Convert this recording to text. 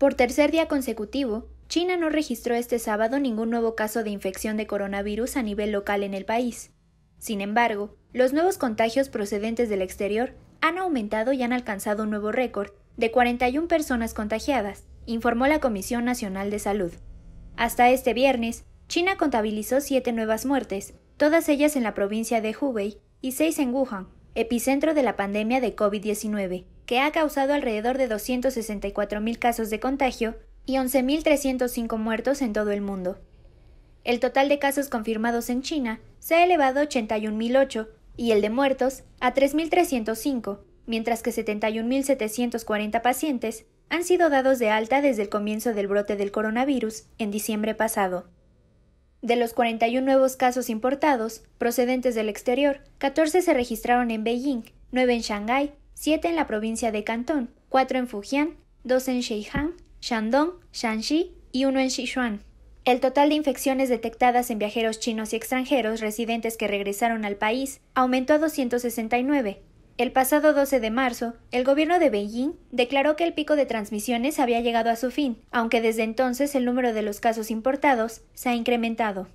Por tercer día consecutivo, China no registró este sábado ningún nuevo caso de infección de coronavirus a nivel local en el país. Sin embargo, los nuevos contagios procedentes del exterior han aumentado y han alcanzado un nuevo récord de 41 personas contagiadas, informó la Comisión Nacional de Salud. Hasta este viernes, China contabilizó siete nuevas muertes, todas ellas en la provincia de Hubei y seis en Wuhan, epicentro de la pandemia de COVID-19 que ha causado alrededor de 264.000 casos de contagio y 11.305 muertos en todo el mundo. El total de casos confirmados en China se ha elevado a 81.008 y el de muertos a 3.305, mientras que 71.740 pacientes han sido dados de alta desde el comienzo del brote del coronavirus en diciembre pasado. De los 41 nuevos casos importados, procedentes del exterior, 14 se registraron en Beijing, 9 en Shanghái, 7 en la provincia de Cantón, cuatro en Fujian, dos en Sheihang, Shandong, Shanxi y uno en Sichuan. El total de infecciones detectadas en viajeros chinos y extranjeros residentes que regresaron al país aumentó a 269. El pasado 12 de marzo, el gobierno de Beijing declaró que el pico de transmisiones había llegado a su fin, aunque desde entonces el número de los casos importados se ha incrementado.